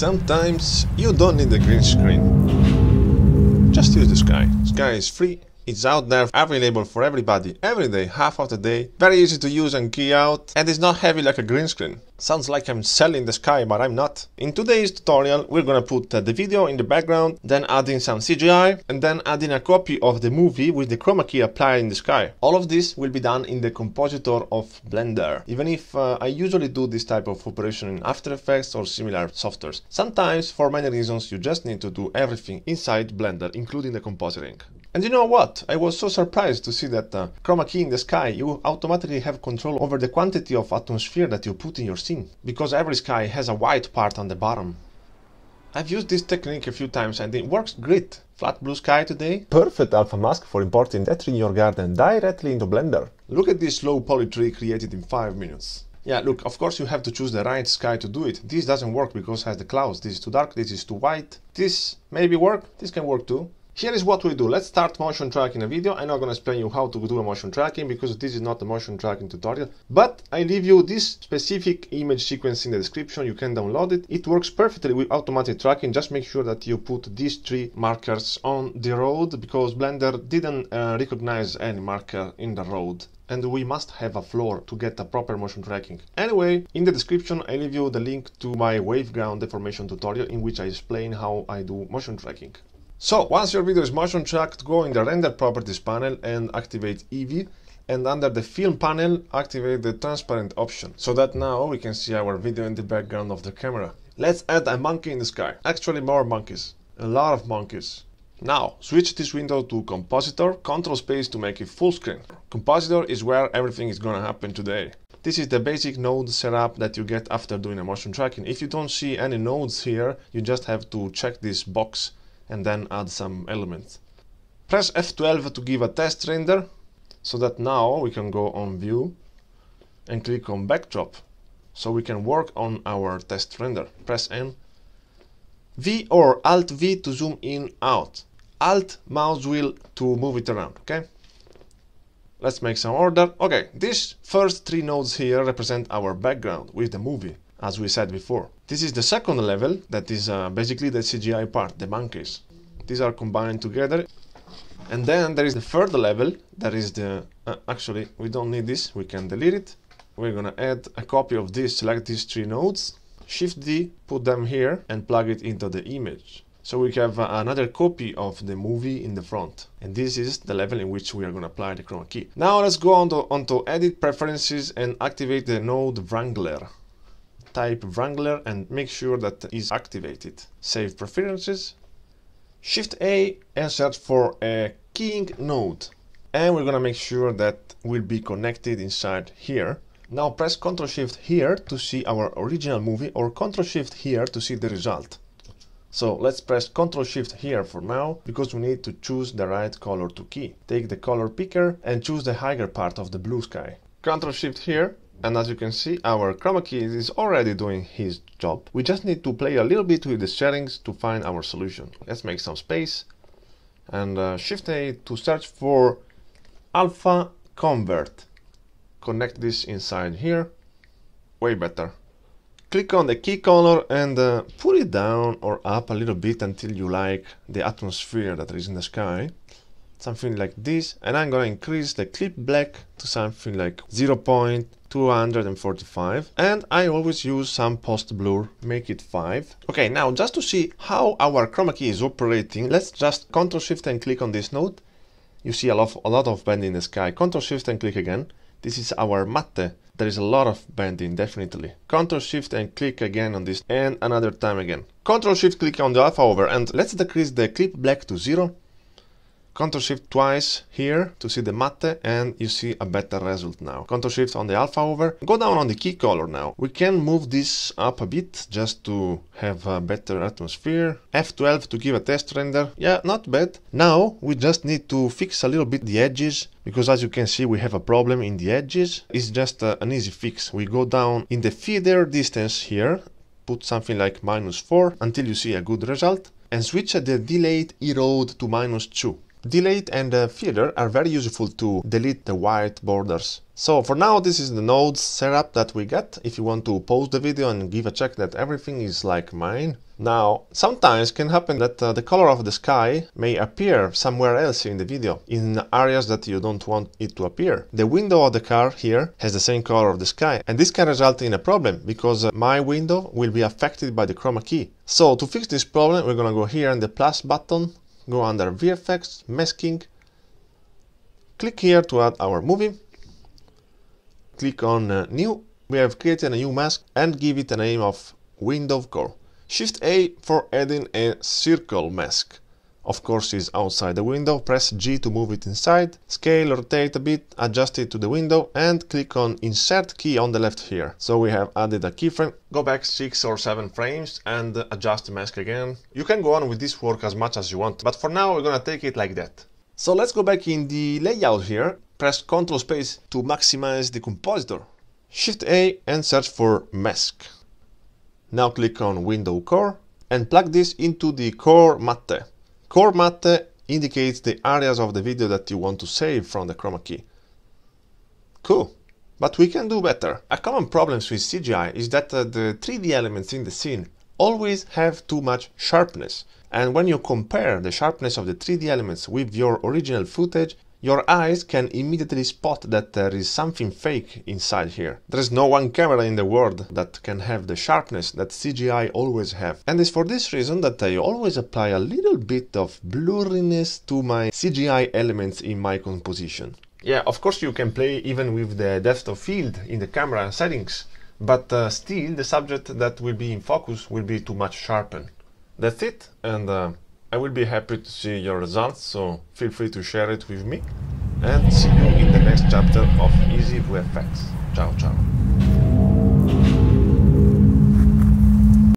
Sometimes you don't need a green screen. Just use the sky. Sky is free it's out there available for everybody, every day, half of the day, very easy to use and key out, and it's not heavy like a green screen. Sounds like I'm selling the sky, but I'm not. In today's tutorial, we're gonna put uh, the video in the background, then adding some CGI, and then adding a copy of the movie with the chroma key applied in the sky. All of this will be done in the compositor of Blender, even if uh, I usually do this type of operation in After Effects or similar softwares. Sometimes, for many reasons, you just need to do everything inside Blender, including the compositing. And you know what? I was so surprised to see that uh, chroma key in the sky, you automatically have control over the quantity of atmosphere that you put in your scene, because every sky has a white part on the bottom. I've used this technique a few times and it works great. Flat blue sky today. Perfect alpha mask for importing that in your garden directly into Blender. Look at this low poly tree created in 5 minutes. Yeah, look, of course you have to choose the right sky to do it. This doesn't work because it has the clouds. This is too dark, this is too white. This maybe work, this can work too. Here is what we do. Let's start motion tracking a video. I'm not going to explain you how to do a motion tracking because this is not a motion tracking tutorial, but I leave you this specific image sequence in the description. You can download it. It works perfectly with automatic tracking. Just make sure that you put these three markers on the road because Blender didn't uh, recognize any marker in the road and we must have a floor to get a proper motion tracking. Anyway, in the description I leave you the link to my waveground deformation tutorial in which I explain how I do motion tracking. So once your video is motion tracked, go in the render properties panel and activate EV and under the film panel activate the transparent option so that now we can see our video in the background of the camera. Let's add a monkey in the sky. Actually more monkeys. A lot of monkeys. Now, switch this window to Compositor, Control space to make it full screen. Compositor is where everything is gonna happen today. This is the basic node setup that you get after doing a motion tracking. If you don't see any nodes here, you just have to check this box and then add some elements. Press F12 to give a test render so that now we can go on view and click on backdrop so we can work on our test render. Press N. V or Alt V to zoom in out. Alt mouse wheel to move it around, okay? Let's make some order. Okay, these first three nodes here represent our background with the movie as we said before. This is the second level that is uh, basically the CGI part, the monkeys. These are combined together. And then there is the third level, that is the... Uh, actually, we don't need this, we can delete it. We're gonna add a copy of this, select these three nodes, Shift D, put them here and plug it into the image. So we have uh, another copy of the movie in the front. And this is the level in which we are going to apply the chroma key. Now let's go on to, on to edit preferences and activate the node wrangler type Wrangler and make sure that is activated. Save preferences. Shift A and search for a keying node. And we're gonna make sure that will be connected inside here. Now press Ctrl Shift here to see our original movie or Ctrl Shift here to see the result. So let's press Ctrl Shift here for now because we need to choose the right color to key. Take the color picker and choose the higher part of the blue sky. Ctrl Shift here and as you can see, our chroma key is already doing his job. We just need to play a little bit with the settings to find our solution. Let's make some space and uh, Shift A to search for alpha convert. Connect this inside here. Way better. Click on the key color and uh, put it down or up a little bit until you like the atmosphere that is in the sky. Something like this. And I'm gonna increase the clip black to something like 0 point. 245 and I always use some post blur make it 5 okay now just to see how our chroma key is operating let's just ctrl shift and click on this node you see a lot, a lot of bend in the sky ctrl shift and click again this is our matte there is a lot of bending definitely ctrl shift and click again on this and another time again ctrl shift click on the alpha over and let's decrease the clip black to 0 Ctrl Shift twice here to see the matte and you see a better result now. Ctrl Shift on the alpha over. Go down on the key color now. We can move this up a bit just to have a better atmosphere. F12 to give a test render. Yeah, not bad. Now we just need to fix a little bit the edges because as you can see we have a problem in the edges. It's just a, uh, an easy fix. We go down in the feeder distance here put something like minus 4 until you see a good result and switch the delayed erode to minus 2. Delete and uh, Filter are very useful to delete the white borders. So for now this is the nodes setup that we get if you want to pause the video and give a check that everything is like mine. Now sometimes can happen that uh, the color of the sky may appear somewhere else in the video, in areas that you don't want it to appear. The window of the car here has the same color of the sky and this can result in a problem because uh, my window will be affected by the chroma key. So to fix this problem we're gonna go here in the plus button go under VFX, Masking, click here to add our movie, click on uh, New, we have created a new mask and give it a name of Window Core. Shift A for adding a circle mask of course is outside the window, press G to move it inside, scale, rotate a bit, adjust it to the window and click on insert key on the left here. So we have added a keyframe, go back 6 or 7 frames and adjust the mask again. You can go on with this work as much as you want, but for now we're gonna take it like that. So let's go back in the layout here, press Ctrl space to maximize the compositor. Shift A and search for mask. Now click on window core and plug this into the core matte. Core matte indicates the areas of the video that you want to save from the chroma key. Cool. But we can do better. A common problem with CGI is that uh, the 3D elements in the scene always have too much sharpness. And when you compare the sharpness of the 3D elements with your original footage, your eyes can immediately spot that there is something fake inside here. There is no one camera in the world that can have the sharpness that CGI always have. And it's for this reason that I always apply a little bit of blurriness to my CGI elements in my composition. Yeah, of course you can play even with the depth of field in the camera settings, but uh, still the subject that will be in focus will be too much sharpened. That's it, and uh, I will be happy to see your results, so feel free to share it with me. And see you in the next chapter of Easy VFX. Ciao, ciao.